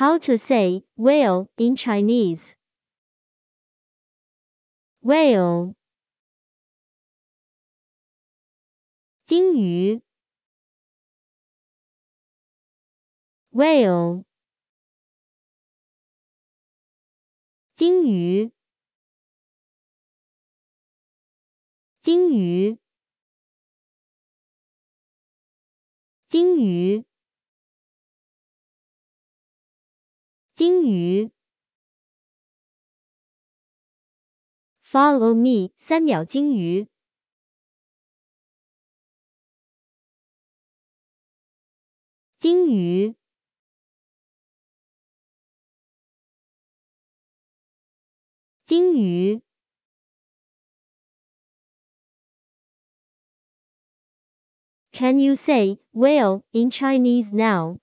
How to say whale in Chinese? Whale 鲸鱼 Whale 鲸鱼鲸鱼鲸鱼鲸鱼。Follow me，三秒鲸鱼。鲸鱼。鲸鱼。Can you say whale in Chinese now?